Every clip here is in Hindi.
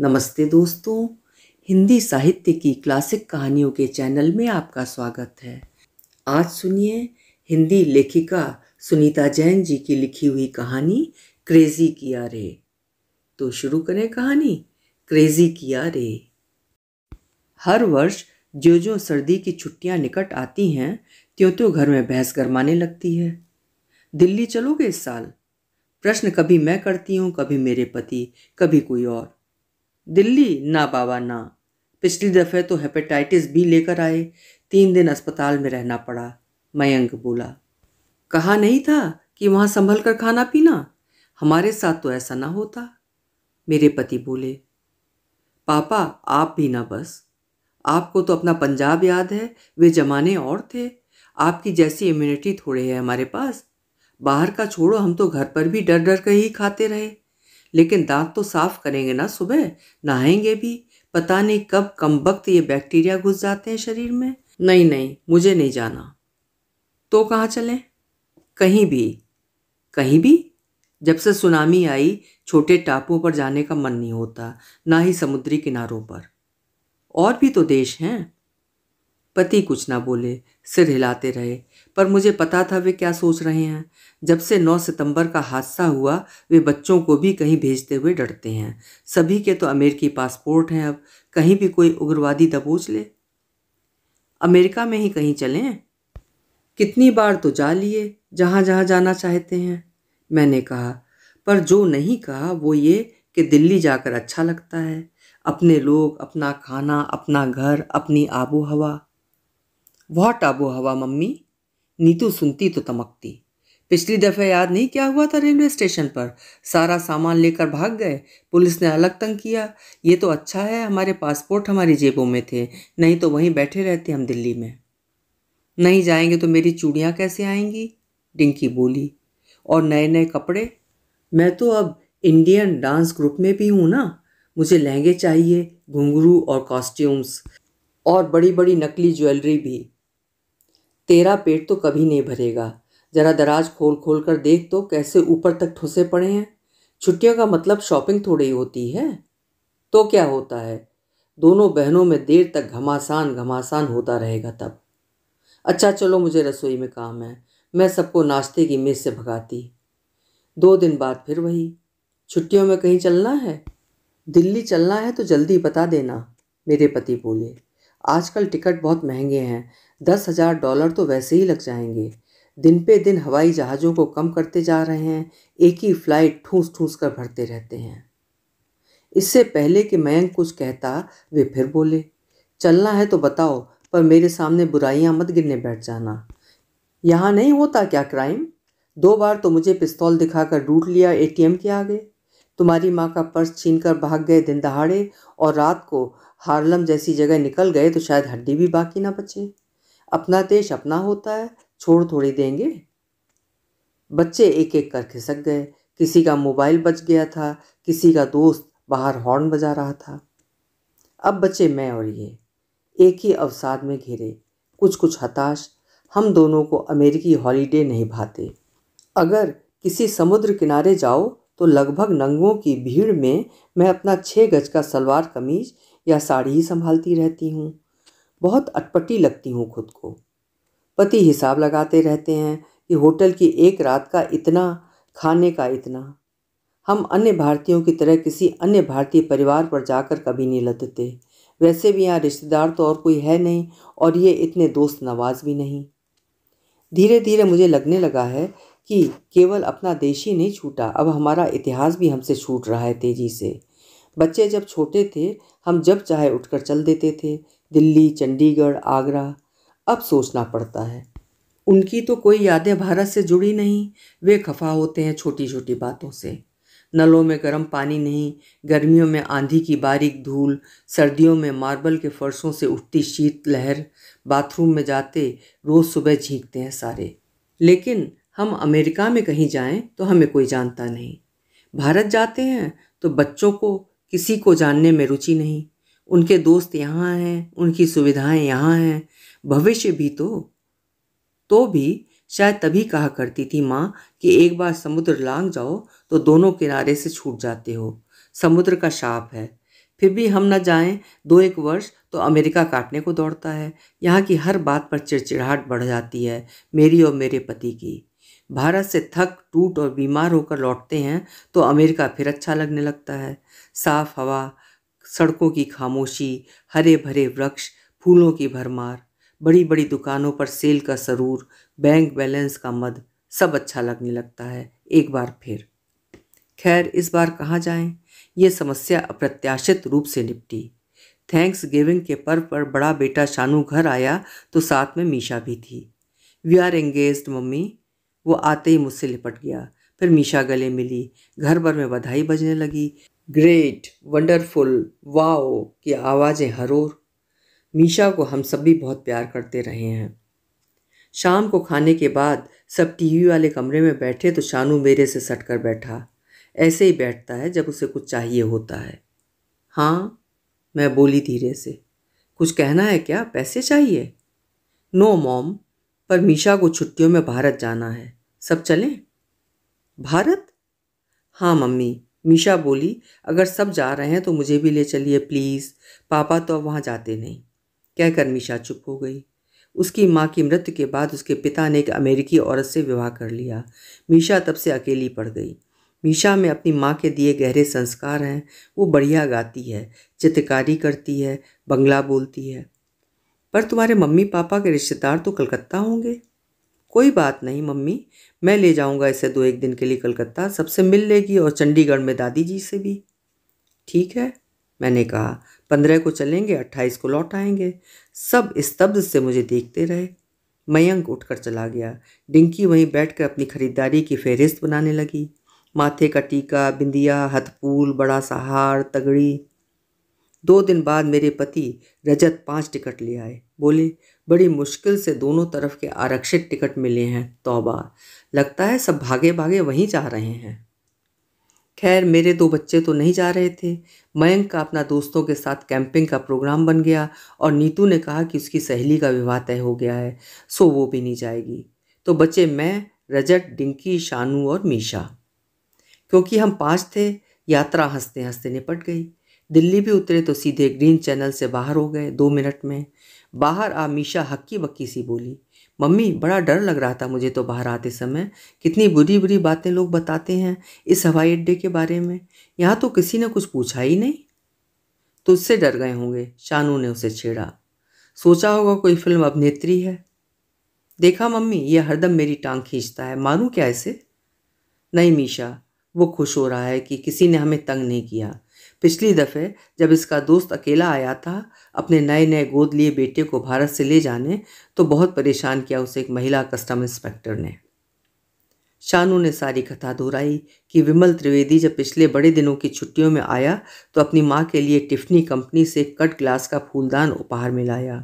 नमस्ते दोस्तों हिंदी साहित्य की क्लासिक कहानियों के चैनल में आपका स्वागत है आज सुनिए हिंदी लेखिका सुनीता जैन जी की लिखी हुई कहानी क्रेजी किया रे तो शुरू करें कहानी क्रेजी किया रे हर वर्ष जो जो सर्दी की छुट्टियां निकट आती हैं त्यों त्यों घर में बहस गरमाने लगती है दिल्ली चलोगे इस साल प्रश्न कभी मैं करती हूँ कभी मेरे पति कभी कोई और दिल्ली ना बाबा ना पिछली दफ़े तो हेपेटाइटिस बी लेकर आए तीन दिन अस्पताल में रहना पड़ा मयंक बोला कहा नहीं था कि वहाँ संभल कर खाना पीना हमारे साथ तो ऐसा ना होता मेरे पति बोले पापा आप भी ना बस आपको तो अपना पंजाब याद है वे जमाने और थे आपकी जैसी इम्यूनिटी थोड़े है हमारे पास बाहर का छोड़ो हम तो घर पर भी डर डर कर ही खाते रहे लेकिन दांत तो साफ करेंगे ना सुबह नहाएंगे भी पता नहीं कब कम वक्त ये बैक्टीरिया घुस जाते हैं शरीर में नहीं नहीं मुझे नहीं जाना तो कहाँ चलें कहीं भी कहीं भी जब से सुनामी आई छोटे टापुओं पर जाने का मन नहीं होता ना ही समुद्री किनारों पर और भी तो देश हैं पति कुछ ना बोले सिर हिलाते रहे पर मुझे पता था वे क्या सोच रहे हैं जब से 9 सितंबर का हादसा हुआ वे बच्चों को भी कहीं भेजते हुए डरते हैं सभी के तो अमेरिकी पासपोर्ट हैं अब कहीं भी कोई उग्रवादी दबोच ले अमेरिका में ही कहीं चलें कितनी बार तो जा लिए जहाँ जहाँ जाना चाहते हैं मैंने कहा पर जो नहीं कहा वो ये कि दिल्ली जाकर अच्छा लगता है अपने लोग अपना खाना अपना घर अपनी आबो हवा बहुत आबो हवा मम्मी नीतू सुनती तो तमकती पिछली दफ़े याद नहीं क्या हुआ था रेलवे स्टेशन पर सारा सामान लेकर भाग गए पुलिस ने अलग तंग किया ये तो अच्छा है हमारे पासपोर्ट हमारी जेबों में थे नहीं तो वहीं बैठे रहते हम दिल्ली में नहीं जाएंगे तो मेरी चूड़ियाँ कैसे आएंगी डिंकी बोली और नए नए कपड़े मैं तो अब इंडियन डांस ग्रुप में भी हूँ ना मुझे लहंगे चाहिए घुंघरू और कॉस्ट्यूम्स और बड़ी बड़ी नकली ज्वेलरी भी तेरा पेट तो कभी नहीं भरेगा ज़रा दराज खोल खोल कर देख तो कैसे ऊपर तक ठुसे पड़े हैं छुट्टियों का मतलब शॉपिंग थोड़ी होती है तो क्या होता है दोनों बहनों में देर तक घमासान घमासान होता रहेगा तब अच्छा चलो मुझे रसोई में काम है मैं सबको नाश्ते की मेज़ से भगाती दो दिन बाद फिर वही छुट्टियों में कहीं चलना है दिल्ली चलना है तो जल्दी बता देना मेरे पति बोले आजकल टिकट बहुत महंगे हैं दस हज़ार डॉलर तो वैसे ही लग जाएंगे दिन पे दिन हवाई जहाज़ों को कम करते जा रहे हैं एक ही फ्लाइट ठूस ठूस कर भरते रहते हैं इससे पहले कि मयंक कुछ कहता वे फिर बोले चलना है तो बताओ पर मेरे सामने बुराइयां मत गिरने बैठ जाना यहाँ नहीं होता क्या क्राइम दो बार तो मुझे पिस्तौल दिखाकर लूट लिया एटीएम के आगे तुम्हारी माँ का पर्स छीनकर भाग गए दिन दहाड़े और रात को हार्लम जैसी जगह निकल गए तो शायद हड्डी भी बाकी ना बचे अपना देश अपना होता है छोड़ थोड़ी देंगे बच्चे एक एक कर खिसक गए किसी का मोबाइल बच गया था किसी का दोस्त बाहर हॉर्न बजा रहा था अब बचे मैं और ये एक ही अवसाद में घिरे कुछ कुछ हताश हम दोनों को अमेरिकी हॉलीडे नहीं भाते अगर किसी समुद्र किनारे जाओ तो लगभग नंगों की भीड़ में मैं अपना छः गज का सलवार कमीज या साड़ी ही संभालती रहती हूँ बहुत अटपटी लगती हूँ खुद को पति हिसाब लगाते रहते हैं कि होटल की एक रात का इतना खाने का इतना हम अन्य भारतीयों की तरह किसी अन्य भारतीय परिवार पर जाकर कभी नहीं लदते वैसे भी यहाँ रिश्तेदार तो और कोई है नहीं और ये इतने दोस्त नवाज भी नहीं धीरे धीरे मुझे लगने लगा है कि केवल अपना देश ही नहीं छूटा अब हमारा इतिहास भी हमसे छूट रहा है तेज़ी से बच्चे जब छोटे थे हम जब चाहे उठकर चल देते थे दिल्ली चंडीगढ़ आगरा अब सोचना पड़ता है उनकी तो कोई यादें भारत से जुड़ी नहीं वे खफा होते हैं छोटी छोटी बातों से नलों में गर्म पानी नहीं गर्मियों में आंधी की बारीक धूल सर्दियों में मार्बल के फर्शों से उठती शीत लहर बाथरूम में जाते रोज़ सुबह झींकते हैं सारे लेकिन हम अमेरिका में कहीं जाएं तो हमें कोई जानता नहीं भारत जाते हैं तो बच्चों को किसी को जानने में रुचि नहीं उनके दोस्त यहाँ हैं उनकी सुविधाएं यहाँ हैं भविष्य भी तो तो भी शायद तभी कहा करती थी माँ कि एक बार समुद्र लांग जाओ तो दोनों किनारे से छूट जाते हो समुद्र का शाप है फिर भी हम न जाएं दो एक वर्ष तो अमेरिका काटने को दौड़ता है यहाँ की हर बात पर चिड़चिड़ाहट बढ़ जाती है मेरी और मेरे पति की भारत से थक टूट और बीमार होकर लौटते हैं तो अमेरिका फिर अच्छा लगने लगता है साफ हवा सड़कों की खामोशी हरे भरे वृक्ष फूलों की भरमार बड़ी बड़ी दुकानों पर सेल का सरूर बैंक बैलेंस का मद सब अच्छा लगने लगता है एक बार फिर खैर इस बार कहाँ जाएं? ये समस्या अप्रत्याशित रूप से निपटी थैंक्स गिविंग के पर्व पर बड़ा बेटा शानू घर आया तो साथ में मीशा भी थी वी आर एंगेज मम्मी वो आते ही मुझसे लिपट गया फिर मीशा गले मिली घर भर में बधाई बजने लगी ग्रेट वंडरफुल वाओ की आवाज़ें हरोर मीशा को हम सब भी बहुत प्यार करते रहे हैं शाम को खाने के बाद सब टीवी वाले कमरे में बैठे तो शानू मेरे से सट कर बैठा ऐसे ही बैठता है जब उसे कुछ चाहिए होता है हाँ मैं बोली धीरे से कुछ कहना है क्या पैसे चाहिए नो मॉम पर मीशा को छुट्टियों में भारत जाना है सब चलें भारत हाँ मम्मी मीशा बोली अगर सब जा रहे हैं तो मुझे भी ले चलिए प्लीज़ पापा तो अब वहाँ जाते नहीं कहकर मीशा चुप हो गई उसकी माँ की मृत्यु के बाद उसके पिता ने एक अमेरिकी औरत से विवाह कर लिया मीशा तब से अकेली पड़ गई मीशा में अपनी माँ के दिए गहरे संस्कार हैं वो बढ़िया गाती है चित्रकारी करती है बंगला बोलती है पर तुम्हारे मम्मी पापा के रिश्तेदार तो कलकत्ता होंगे कोई बात नहीं मम्मी मैं ले जाऊंगा इसे दो एक दिन के लिए कलकत्ता सबसे मिल लेगी और चंडीगढ़ में दादी जी से भी ठीक है मैंने कहा पंद्रह को चलेंगे अट्ठाईस को लौट आएंगे सब स्तब्ध से मुझे देखते रहे मयंक उठकर चला गया डिंकी वहीं बैठकर अपनी खरीदारी की फहरिस्त बनाने लगी माथे का टीका बिंदिया हथपूल बड़ा सहार तगड़ी दो दिन बाद मेरे पति रजत पांच टिकट ले आए बोले बड़ी मुश्किल से दोनों तरफ के आरक्षित टिकट मिले हैं तोबा लगता है सब भागे भागे वहीं जा रहे हैं खैर मेरे दो बच्चे तो नहीं जा रहे थे मयंक का अपना दोस्तों के साथ कैंपिंग का प्रोग्राम बन गया और नीतू ने कहा कि उसकी सहेली का विवाह तय हो गया है सो वो भी नहीं जाएगी तो बचे मैं रजत डिंकी शानू और मीशा क्योंकि हम पाँच थे यात्रा हंसते हंसते निपट गई दिल्ली भी उतरे तो सीधे ग्रीन चैनल से बाहर हो गए दो मिनट में बाहर आ मीशा हक्की बक्की सी बोली मम्मी बड़ा डर लग रहा था मुझे तो बाहर आते समय कितनी बुरी बुरी बातें लोग बताते हैं इस हवाई अड्डे के बारे में यहाँ तो किसी ने कुछ पूछा ही नहीं तो उससे डर गए होंगे शानू ने उसे छेड़ा सोचा होगा कोई फिल्म अभिनेत्री है देखा मम्मी यह हरदम मेरी टांग खींचता है मारूँ क्या इसे नहीं मीशा वो खुश हो रहा है कि किसी ने हमें तंग नहीं किया पिछली दफ़े जब इसका दोस्त अकेला आया था अपने नए नए गोद लिए बेटे को भारत से ले जाने तो बहुत परेशान किया उसे एक महिला कस्टम इंस्पेक्टर ने शानू ने सारी कथा दोहराई कि विमल त्रिवेदी जब पिछले बड़े दिनों की छुट्टियों में आया तो अपनी माँ के लिए टिफनी कंपनी से कट ग्लास का फूलदान उपहार में लाया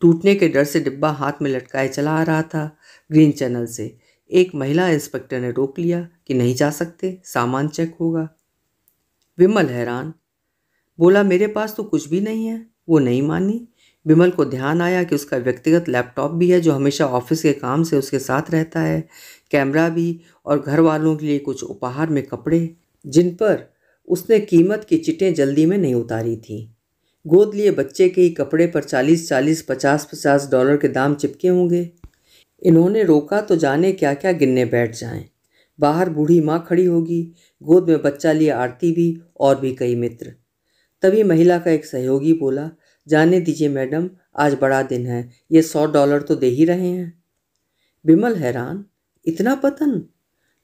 टूटने के डर से डिब्बा हाथ में लटकाए चला आ रहा था ग्रीन चैनल से एक महिला इंस्पेक्टर ने रोक लिया कि नहीं जा सकते सामान चेक होगा विमल हैरान बोला मेरे पास तो कुछ भी नहीं है वो नहीं मानी विमल को ध्यान आया कि उसका व्यक्तिगत लैपटॉप भी है जो हमेशा ऑफिस के काम से उसके साथ रहता है कैमरा भी और घर वालों के लिए कुछ उपहार में कपड़े जिन पर उसने कीमत की चिटें जल्दी में नहीं उतारी थी गोद लिए बच्चे के ही कपड़े पर चालीस चालीस पचास पचास डॉलर के दाम चिपके होंगे इन्होंने रोका तो जाने क्या क्या गिनने बैठ जाएं बाहर बूढ़ी माँ खड़ी होगी गोद में बच्चा लिए आरती भी और भी कई मित्र तभी महिला का एक सहयोगी बोला जाने दीजिए मैडम आज बड़ा दिन है ये सौ डॉलर तो दे ही रहे हैं बिमल हैरान इतना पतन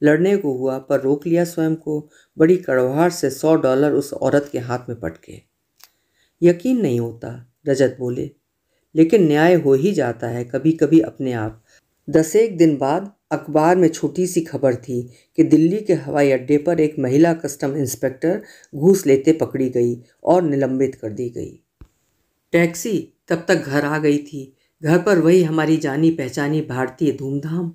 लड़ने को हुआ पर रोक लिया स्वयं को बड़ी कड़वाहट से सौ डॉलर उस औरत के हाथ में पटके यकीन नहीं होता रजत बोले लेकिन न्याय हो ही जाता है कभी कभी अपने आप दस एक दिन बाद अखबार में छोटी सी खबर थी कि दिल्ली के हवाई अड्डे पर एक महिला कस्टम इंस्पेक्टर घूस लेते पकड़ी गई और निलंबित कर दी गई टैक्सी तब तक घर आ गई थी घर पर वही हमारी जानी पहचानी भारतीय धूमधाम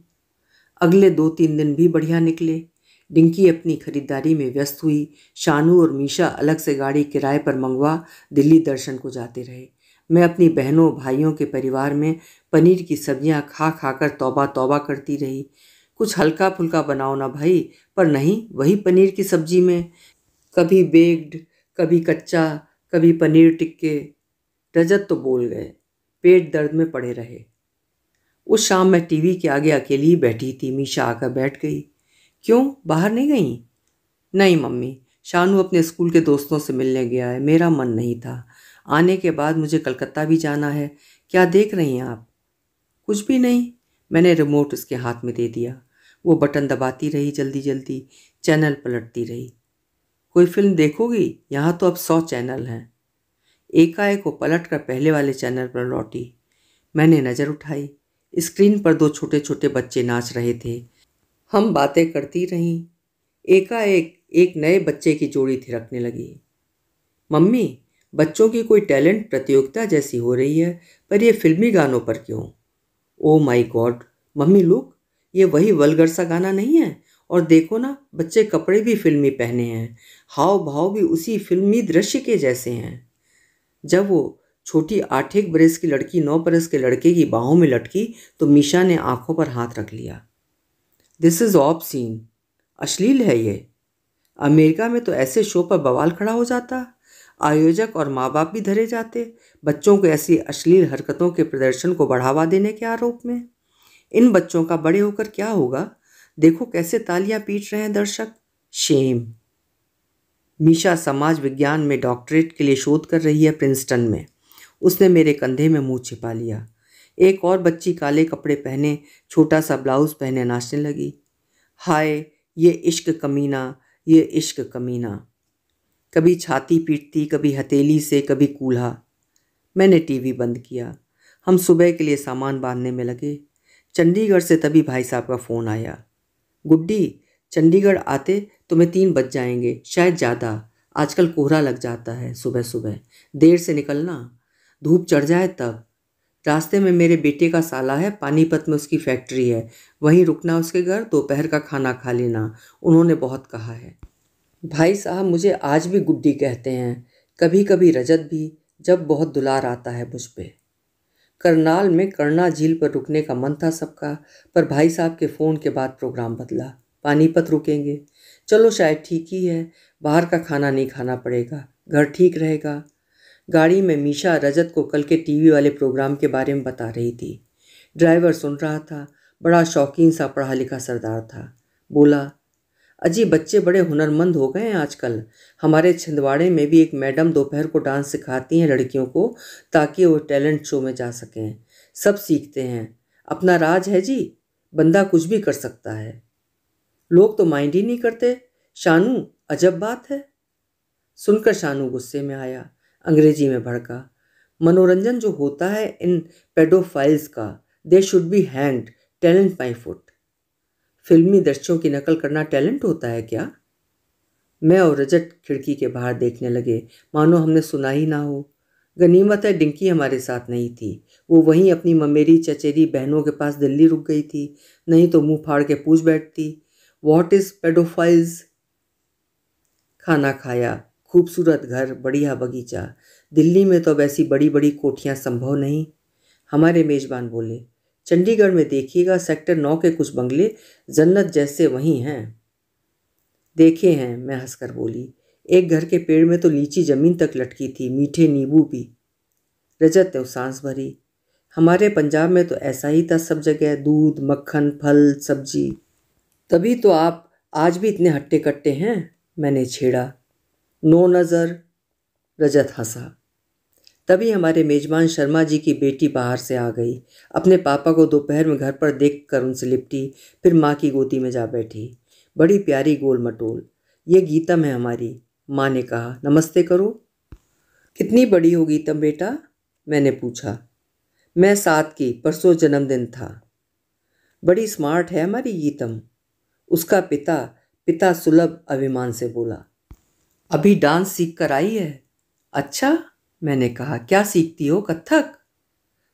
अगले दो तीन दिन भी बढ़िया निकले डिंकी अपनी खरीदारी में व्यस्त हुई शानू और मीशा अलग से गाड़ी किराए पर मंगवा दिल्ली दर्शन को जाते रहे मैं अपनी बहनों भाइयों के परिवार में पनीर की सब्जियां खा खा कर तौबा तोबा करती रही कुछ हल्का फुल्का बनाओ ना भाई पर नहीं वही पनीर की सब्जी में कभी बेग्ड कभी कच्चा कभी पनीर टिक्के रजत तो बोल गए पेट दर्द में पड़े रहे उस शाम मैं टीवी के आगे अकेली ही बैठी थी मीशा आकर बैठ गई क्यों बाहर नहीं गई नहीं मम्मी शानू अपने स्कूल के दोस्तों से मिलने गया है मेरा मन नहीं था आने के बाद मुझे कलकत्ता भी जाना है क्या देख रही हैं आप कुछ भी नहीं मैंने रिमोट उसके हाथ में दे दिया वो बटन दबाती रही जल्दी जल्दी चैनल पलटती रही कोई फिल्म देखोगी यहाँ तो अब सौ चैनल हैं एकाएक वो पलट कर पहले वाले चैनल पर लौटी मैंने नज़र उठाई स्क्रीन पर दो छोटे छोटे बच्चे नाच रहे थे हम बातें करती रहीं एकाएक एक नए बच्चे की जोड़ी थिरकने लगी मम्मी बच्चों की कोई टैलेंट प्रतियोगिता जैसी हो रही है पर यह फिल्मी गानों पर क्यों oh my god mummy look ये वही वलगर सा गाना नहीं है और देखो ना बच्चे कपड़े भी फिल्मी पहने हैं हाव भाव भी उसी फिल्मी दृश्य के जैसे हैं जब वो छोटी आठेक बरस की लड़की नौ बरस के लड़के की बाहों में लटकी तो मीशा ने आंखों पर हाथ रख लिया दिस इज़ ऑफ सीन अश्लील है ये अमेरिका में तो ऐसे शो पर बवाल खड़ा हो जाता आयोजक और माँ बाप भी धरे जाते बच्चों को ऐसी अश्लील हरकतों के प्रदर्शन को बढ़ावा देने के आरोप में इन बच्चों का बड़े होकर क्या होगा देखो कैसे तालियां पीट रहे हैं दर्शक शेम मीशा समाज विज्ञान में डॉक्टरेट के लिए शोध कर रही है प्रिंसटन में उसने मेरे कंधे में मुंह छिपा लिया एक और बच्ची काले कपड़े पहने छोटा सा ब्लाउज पहने नाचने लगी हाय ये इश्क कमीना ये इश्क कमीना कभी छाती पीटती कभी हथेली से कभी कूल्हा मैंने टीवी बंद किया हम सुबह के लिए सामान बांधने में लगे चंडीगढ़ से तभी भाई साहब का फ़ोन आया गुड्डी चंडीगढ़ आते तुम्हें तो तीन बज जाएंगे शायद ज़्यादा आजकल कोहरा लग जाता है सुबह सुबह देर से निकलना धूप चढ़ जाए तब रास्ते में मेरे बेटे का साला है पानीपत में उसकी फैक्ट्री है वहीं रुकना उसके घर दोपहर का खाना खा लेना उन्होंने बहुत कहा है भाई साहब मुझे आज भी गुड्डी कहते हैं कभी कभी रजत भी जब बहुत दुलार आता है मुझ पर करनाल में करना झील पर रुकने का मन था सबका पर भाई साहब के फ़ोन के बाद प्रोग्राम बदला पानीपत रुकेंगे चलो शायद ठीक ही है बाहर का खाना नहीं खाना पड़ेगा घर ठीक रहेगा गाड़ी में मीशा रजत को कल के टीवी वाले प्रोग्राम के बारे में बता रही थी ड्राइवर सुन रहा था बड़ा शौकीन सा पढ़ा लिखा सरदार था बोला अजी बच्चे बड़े हुनरमंद हो गए हैं आजकल हमारे छिंदवाड़े में भी एक मैडम दोपहर को डांस सिखाती हैं लड़कियों को ताकि वो टैलेंट शो में जा सकें सब सीखते हैं अपना राज है जी बंदा कुछ भी कर सकता है लोग तो माइंड ही नहीं करते शानू अजब बात है सुनकर शानू गुस्से में आया अंग्रेजी में भड़का मनोरंजन जो होता है इन पेडोफाइल्स का they should be hanged talent my foot फिल्मी दृश्यों की नकल करना टैलेंट होता है क्या मैं और रजत खिड़की के बाहर देखने लगे मानो हमने सुना ही ना हो गनीमत है डिंकी हमारे साथ नहीं थी वो वहीं अपनी ममेरी चचेरी बहनों के पास दिल्ली रुक गई थी नहीं तो मुंह फाड़ के पूछ बैठती वॉट इज़ पेडोफाइल्स खाना खाया खूबसूरत घर बढ़िया बगीचा दिल्ली में तो वैसी बड़ी बड़ी कोठियाँ संभव नहीं हमारे मेज़बान बोले चंडीगढ़ में देखिएगा सेक्टर नौ के कुछ बंगले जन्नत जैसे वहीं हैं देखे हैं मैं हंसकर बोली एक घर के पेड़ में तो लीची जमीन तक लटकी थी मीठे नींबू भी रजत ने सांस भरी हमारे पंजाब में तो ऐसा ही था सब जगह दूध मक्खन फल सब्जी तभी तो आप आज भी इतने हट्टे कट्टे हैं मैंने छेड़ा नो नज़र रजत हंसा तभी हमारे मेजबान शर्मा जी की बेटी बाहर से आ गई अपने पापा को दोपहर में घर पर देख कर उनसे लिपटी फिर माँ की गोदी में जा बैठी बड़ी प्यारी गोल मटोल ये गीतम है हमारी माँ ने कहा नमस्ते करो कितनी बड़ी हो गीतम बेटा मैंने पूछा मैं सात की परसों जन्मदिन था बड़ी स्मार्ट है हमारी गीतम उसका पिता पिता सुलभ अभिमान से बोला अभी डांस सीख कर आई है अच्छा मैंने कहा क्या सीखती हो कथक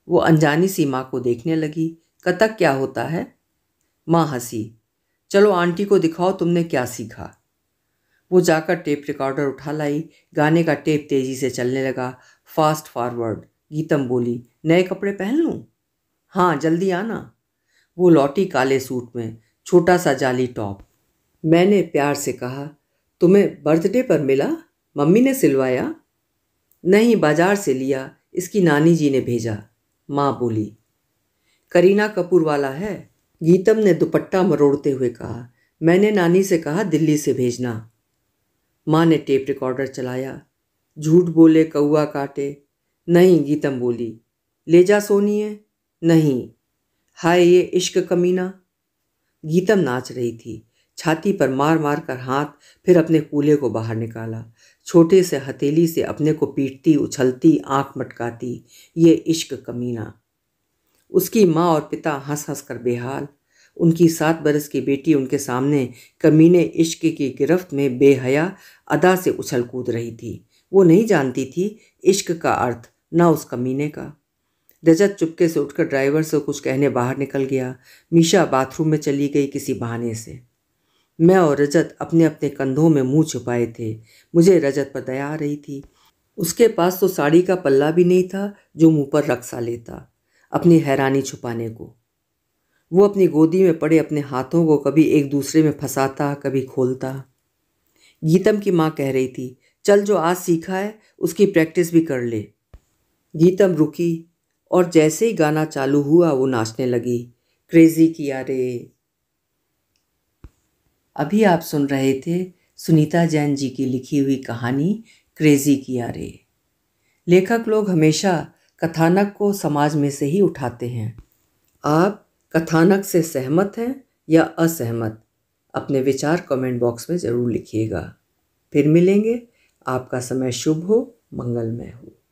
वो अनजानी सी माँ को देखने लगी कथक क्या होता है माँ हंसी चलो आंटी को दिखाओ तुमने क्या सीखा वो जाकर टेप रिकॉर्डर उठा लाई गाने का टेप तेज़ी से चलने लगा फास्ट फॉरवर्ड गीतम बोली नए कपड़े पहन लूँ हाँ जल्दी आना वो लौटी काले सूट में छोटा सा जाली टॉप मैंने प्यार से कहा तुम्हें बर्थडे पर मिला मम्मी ने सिलवाया नहीं बाजार से लिया इसकी नानी जी ने भेजा माँ बोली करीना कपूर वाला है गीतम ने दुपट्टा मरोड़ते हुए कहा मैंने नानी से कहा दिल्ली से भेजना माँ ने टेप रिकॉर्डर चलाया झूठ बोले कौआ काटे नहीं गीतम बोली ले जा है नहीं हाय ये इश्क कमीना गीतम नाच रही थी छाती पर मार मार कर हाथ फिर अपने कूल्हे को बाहर निकाला छोटे से हथेली से अपने को पीटती उछलती आंख मटकाती ये इश्क कमीना उसकी माँ और पिता हंस हंस कर बेहाल उनकी सात बरस की बेटी उनके सामने कमीने इश्क की गिरफ्त में बेहया अदा से उछल कूद रही थी वो नहीं जानती थी इश्क का अर्थ ना उस कमीने का रजत चुपके से उठकर ड्राइवर से कुछ कहने बाहर निकल गया मीशा बाथरूम में चली गई किसी बहाने से मैं और रजत अपने अपने कंधों में मुंह छुपाए थे मुझे रजत पर दया आ रही थी उसके पास तो साड़ी का पल्ला भी नहीं था जो मुंह पर रक्सा लेता अपनी हैरानी छुपाने को वो अपनी गोदी में पड़े अपने हाथों को कभी एक दूसरे में फंसाता कभी खोलता गीतम की माँ कह रही थी चल जो आज सीखा है उसकी प्रैक्टिस भी कर ले गीतम रुकी और जैसे ही गाना चालू हुआ वो नाचने लगी क्रेजी किया रे अभी आप सुन रहे थे सुनीता जैन जी की लिखी हुई कहानी क्रेजी किया रे लेखक लोग हमेशा कथानक को समाज में से ही उठाते हैं आप कथानक से सहमत हैं या असहमत अपने विचार कमेंट बॉक्स में ज़रूर लिखिएगा फिर मिलेंगे आपका समय शुभ हो मंगलमय हो